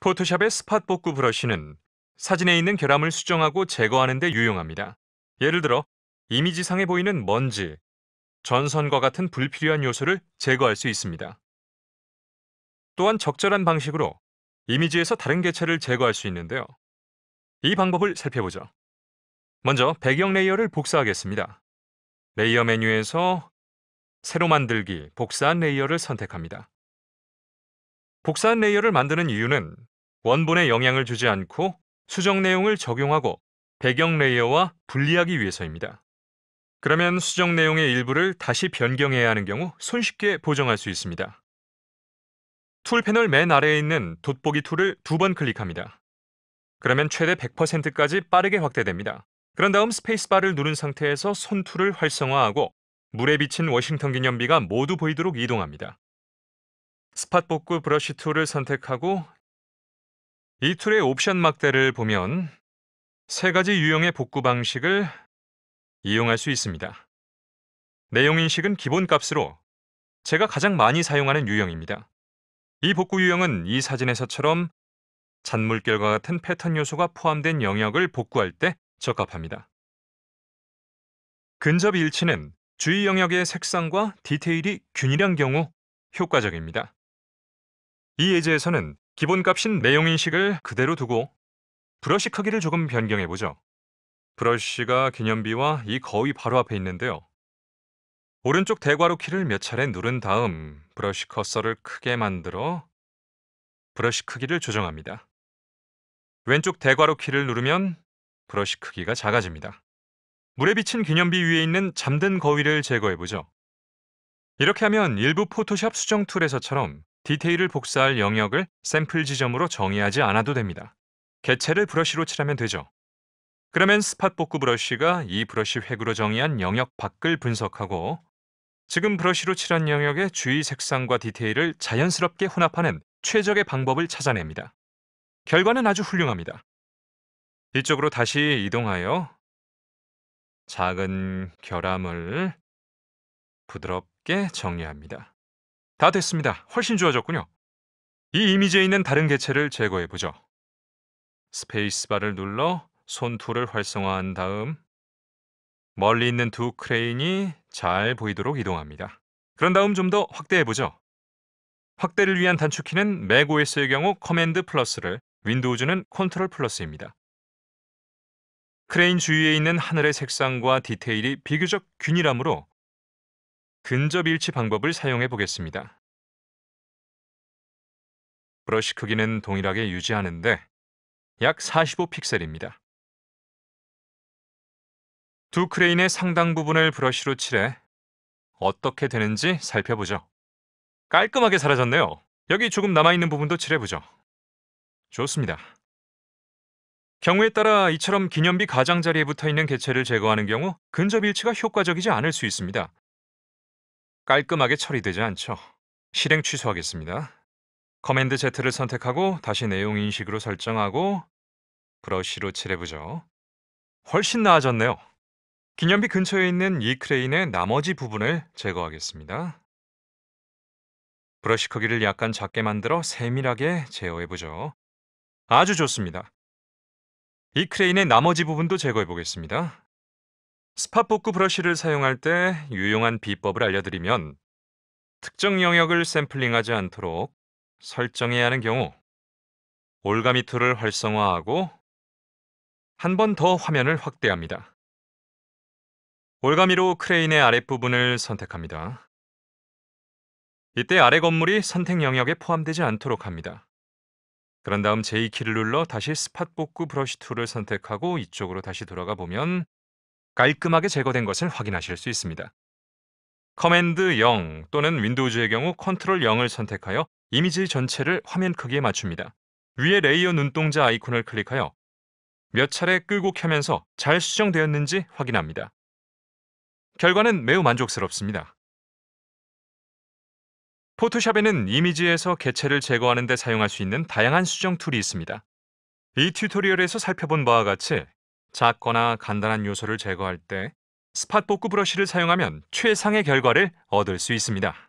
포토샵의 스팟 복구 브러쉬는 사진에 있는 결함을 수정하고 제거하는 데 유용합니다. 예를 들어 이미지상에 보이는 먼지, 전선과 같은 불필요한 요소를 제거할 수 있습니다. 또한 적절한 방식으로 이미지에서 다른 개체를 제거할 수 있는데요. 이 방법을 살펴보죠. 먼저 배경 레이어를 복사하겠습니다. 레이어 메뉴에서 새로 만들기, 복사한 레이어를 선택합니다. 복사한 레이어를 만드는 이유는 원본에 영향을 주지 않고 수정 내용을 적용하고 배경 레이어와 분리하기 위해서입니다. 그러면 수정 내용의 일부를 다시 변경해야 하는 경우 손쉽게 보정할 수 있습니다. 툴 패널 맨 아래에 있는 돋보기 툴을 두 번 클릭합니다. 그러면 최대 100%까지 빠르게 확대됩니다. 그런 다음 스페이스바를 누른 상태에서 손툴을 활성화하고 물에 비친 워싱턴 기념비가 모두 보이도록 이동합니다. 스팟 복구 브러쉬 툴을 선택하고 이 툴의 옵션 막대를 보면 세 가지 유형의 복구 방식을 이용할 수 있습니다. 내용 인식은 기본값으로 제가 가장 많이 사용하는 유형입니다. 이 복구 유형은 이 사진에서처럼 잔물결과 같은 패턴 요소가 포함된 영역을 복구할 때 적합합니다. 근접 일치는 주위 영역의 색상과 디테일이 균일한 경우 효과적입니다. 이 예제에서는 기본값인 내용인식을 그대로 두고 브러쉬 크기를 조금 변경해보죠. 브러쉬가 기념비와 이 거위 바로 앞에 있는데요. 오른쪽 대괄호 키를 몇 차례 누른 다음 브러쉬 커서를 크게 만들어 브러쉬 크기를 조정합니다. 왼쪽 대괄호 키를 누르면 브러쉬 크기가 작아집니다. 물에 비친 기념비 위에 있는 잠든 거위를 제거해보죠. 이렇게 하면 일부 포토샵 수정 툴에서처럼 디테일을 복사할 영역을 샘플 지점으로 정의하지 않아도 됩니다. 개체를 브러쉬로 칠하면 되죠. 그러면 스팟 복구 브러쉬가 이 브러쉬 획으로 정의한 영역 밖을 분석하고 지금 브러쉬로 칠한 영역의 주위 색상과 디테일을 자연스럽게 혼합하는 최적의 방법을 찾아냅니다. 결과는 아주 훌륭합니다. 이쪽으로 다시 이동하여 작은 결함을 부드럽게 정리합니다. 다 됐습니다. 훨씬 좋아졌군요. 이 이미지에 있는 다른 개체를 제거해보죠. 스페이스바를 눌러 손툴을 활성화한 다음 멀리 있는 두 크레인이 잘 보이도록 이동합니다. 그런 다음 좀 더 확대해보죠. 확대를 위한 단축키는 맥OS의 경우 커맨드 플러스를, 윈도우즈는 컨트롤 플러스입니다. 크레인 주위에 있는 하늘의 색상과 디테일이 비교적 균일하므로 근접 일치 방법을 사용해 보겠습니다. 브러쉬 크기는 동일하게 유지하는데 약 45픽셀입니다. 두 크레인의 상당 부분을 브러쉬로 칠해 어떻게 되는지 살펴보죠. 깔끔하게 사라졌네요. 여기 조금 남아있는 부분도 칠해보죠. 좋습니다. 경우에 따라 이처럼 기념비 가장자리에 붙어있는 개체를 제거하는 경우 근접 일치가 효과적이지 않을 수 있습니다. 깔끔하게 처리되지 않죠. 실행 취소하겠습니다. 커맨드 Z를 선택하고 다시 내용 인식으로 설정하고 브러쉬로 칠해보죠. 훨씬 나아졌네요. 기념비 근처에 있는 이 크레인의 나머지 부분을 제거하겠습니다. 브러쉬 크기를 약간 작게 만들어 세밀하게 제어해보죠. 아주 좋습니다. 이 크레인의 나머지 부분도 제거해보겠습니다. 스팟복구 브러쉬를 사용할 때 유용한 비법을 알려드리면 특정 영역을 샘플링하지 않도록 설정해야 하는 경우 올가미 툴을 활성화하고 한 번 더 화면을 확대합니다. 올가미로 크레인의 아랫부분을 선택합니다. 이때 아래 건물이 선택 영역에 포함되지 않도록 합니다. 그런 다음 J키를 눌러 다시 스팟 복구 브러쉬 툴을 선택하고 이쪽으로 다시 돌아가 보면 깔끔하게 제거된 것을 확인하실 수 있습니다. 커맨드 0 또는 윈도우즈의 경우 컨트롤 0을 선택하여 이미지 전체를 화면 크기에 맞춥니다. 위에 레이어 눈동자 아이콘을 클릭하여 몇 차례 끄고 켜면서 잘 수정되었는지 확인합니다. 결과는 매우 만족스럽습니다. 포토샵에는 이미지에서 개체를 제거하는 데 사용할 수 있는 다양한 수정 툴이 있습니다. 이 튜토리얼에서 살펴본 바와 같이 작거나 간단한 요소를 제거할 때 스팟 복구 브러쉬를 사용하면 최상의 결과를 얻을 수 있습니다.